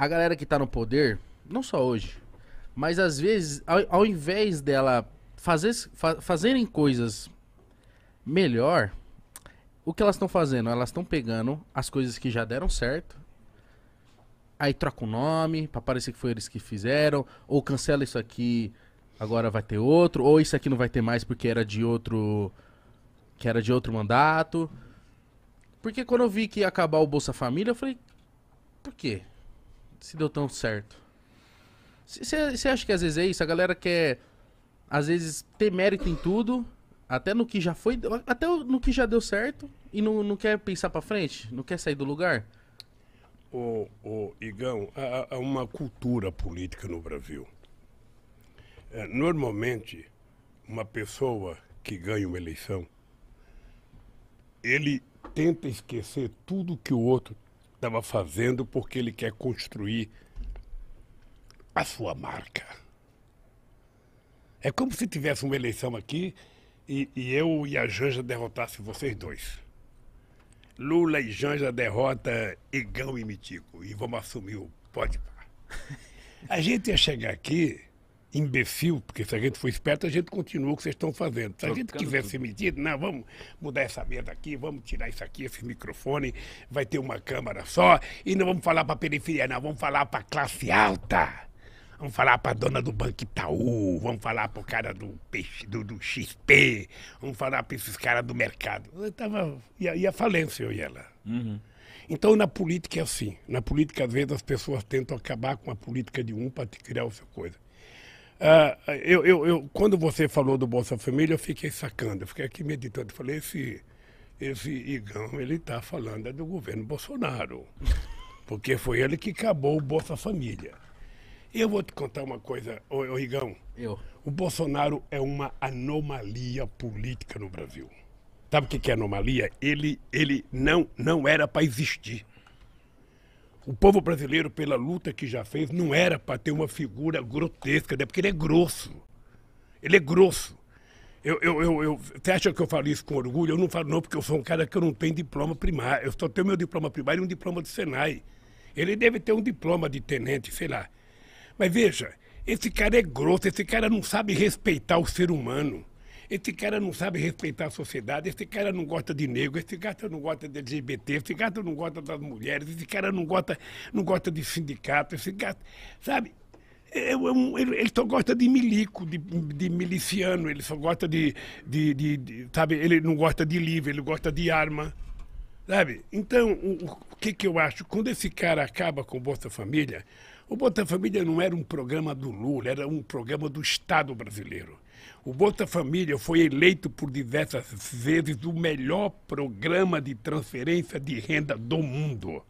a galera que tá no poder, não só hoje, mas às vezes, ao, ao invés dela fazer, fa fazerem coisas melhor, o que elas estão fazendo? Elas estão pegando as coisas que já deram certo, aí troca o nome pra parecer que foi eles que fizeram, ou cancela isso aqui, agora vai ter outro, ou isso aqui não vai ter mais porque era de outro. que era de outro mandato. Porque quando eu vi que ia acabar o Bolsa Família, eu falei, por quê? se deu tão certo? Você acha que às vezes é isso? A galera quer, às vezes, ter mérito em tudo, até no que já foi, até no que já deu certo, e não, não quer pensar para frente? Não quer sair do lugar? Ô, ô Igão, há, há uma cultura política no Brasil. É, normalmente, uma pessoa que ganha uma eleição, ele tenta esquecer tudo que o outro estava fazendo porque ele quer construir a sua marca. É como se tivesse uma eleição aqui e, e eu e a Janja derrotassem vocês dois. Lula e Janja derrota Igão e Mitico e vamos assumir o pode A gente ia chegar aqui imbecil, porque se a gente for esperto, a gente continua o que vocês estão fazendo. Se a gente quiser tudo. ser medido, não, vamos mudar essa mesa aqui, vamos tirar isso aqui, esse microfone, vai ter uma câmara só, e não vamos falar para a periferia, não, vamos falar para a classe alta. Vamos falar para a dona do Banco Itaú, vamos falar para o cara do, peixe, do, do XP, vamos falar para esses caras do mercado. Eu tava, ia, ia falência, eu e ela. Uhum. Então, na política é assim. Na política, às vezes, as pessoas tentam acabar com a política de um para criar o seu coisa. Ah, eu, eu, eu, quando você falou do Bolsa Família, eu fiquei sacando, eu fiquei aqui meditando. Falei, esse, esse Igão, ele está falando é do governo Bolsonaro, porque foi ele que acabou o Bolsa Família. E Eu vou te contar uma coisa, ô, ô Igão. Eu. O Bolsonaro é uma anomalia política no Brasil. Sabe o que é anomalia? Ele, ele não, não era para existir o povo brasileiro, pela luta que já fez, não era para ter uma figura grotesca, né? porque ele é grosso. Ele é grosso. Eu, eu, eu, eu, você acha que eu falo isso com orgulho? Eu não falo não, porque eu sou um cara que eu não tenho diploma primário. Eu só tenho meu diploma primário e um diploma do Senai. Ele deve ter um diploma de tenente, sei lá. Mas veja, esse cara é grosso, esse cara não sabe respeitar o ser humano. Esse cara não sabe respeitar a sociedade, esse cara não gosta de negro, esse cara não gosta de LGBT, esse cara não gosta das mulheres, esse cara não gosta, não gosta de sindicato, esse cara. Sabe? É, é ele, só gosta de milico, de, de miliciano, ele só gosta de, de, de, de, Sabe, ele não gosta de livro, ele gosta de arma. Sabe? Então, o, que, que eu acho? Quando esse cara acaba com o Bolsa Família, o Bolsa Família não era um programa do Lula, era um programa do Estado brasileiro. O Bolsa Família foi eleito por diversas vezes o melhor programa de transferência de renda do mundo.